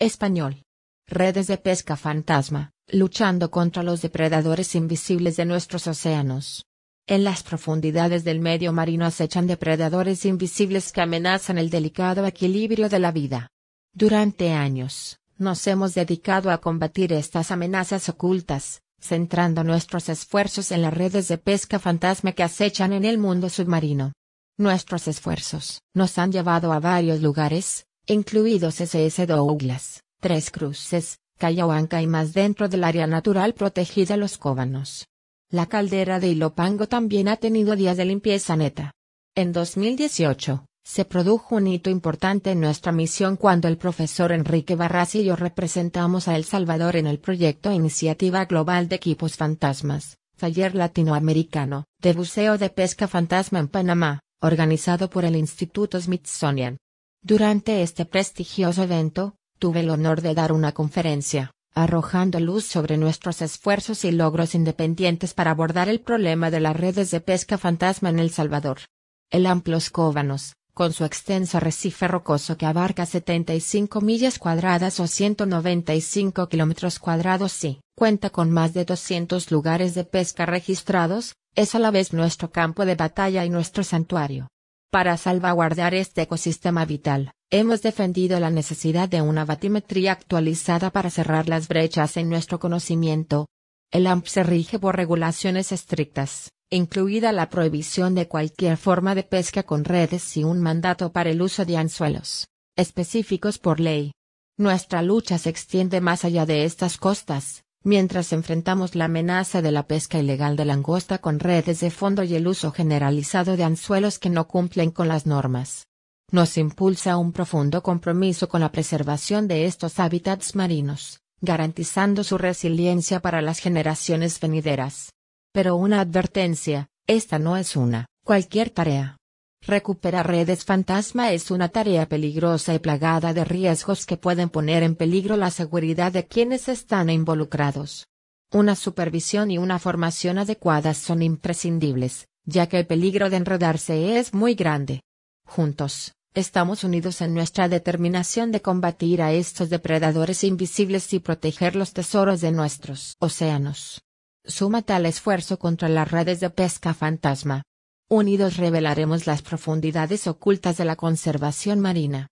Español. Redes de pesca fantasma, luchando contra los depredadores invisibles de nuestros océanos. En las profundidades del medio marino acechan depredadores invisibles que amenazan el delicado equilibrio de la vida. Durante años, nos hemos dedicado a combatir estas amenazas ocultas, centrando nuestros esfuerzos en las redes de pesca fantasma que acechan en el mundo submarino. Nuestros esfuerzos nos han llevado a varios lugares, incluidos SS Douglas, Tres Cruces, Callahuanca y más dentro del área natural protegida Los Cóbanos. La caldera de Ilopango también ha tenido días de limpieza neta. En 2018, se produjo un hito importante en nuestra misión cuando el profesor Enrique Barras y yo representamos a El Salvador en el proyecto Iniciativa Global de Equipos Fantasmas, taller latinoamericano de buceo de pesca fantasma en Panamá, organizado por el Instituto Smithsonian. Durante este prestigioso evento, tuve el honor de dar una conferencia, arrojando luz sobre nuestros esfuerzos y logros independientes para abordar el problema de las redes de pesca fantasma en El Salvador. El amplio Escóbanos, con su extenso arrecife rocoso que abarca 75 millas cuadradas o 195 kilómetros cuadrados y cuenta con más de 200 lugares de pesca registrados, es a la vez nuestro campo de batalla y nuestro santuario. Para salvaguardar este ecosistema vital, hemos defendido la necesidad de una batimetría actualizada para cerrar las brechas en nuestro conocimiento. El AMP se rige por regulaciones estrictas, incluida la prohibición de cualquier forma de pesca con redes y un mandato para el uso de anzuelos, específicos por ley. Nuestra lucha se extiende más allá de estas costas, Mientras enfrentamos la amenaza de la pesca ilegal de langosta con redes de fondo y el uso generalizado de anzuelos que no cumplen con las normas, nos impulsa un profundo compromiso con la preservación de estos hábitats marinos, garantizando su resiliencia para las generaciones venideras. Pero una advertencia, esta no es una, cualquier tarea. Recuperar redes fantasma es una tarea peligrosa y plagada de riesgos que pueden poner en peligro la seguridad de quienes están involucrados. Una supervisión y una formación adecuadas son imprescindibles, ya que el peligro de enredarse es muy grande. Juntos, estamos unidos en nuestra determinación de combatir a estos depredadores invisibles y proteger los tesoros de nuestros océanos. Suma tal esfuerzo contra las redes de pesca fantasma, Unidos revelaremos las profundidades ocultas de la conservación marina.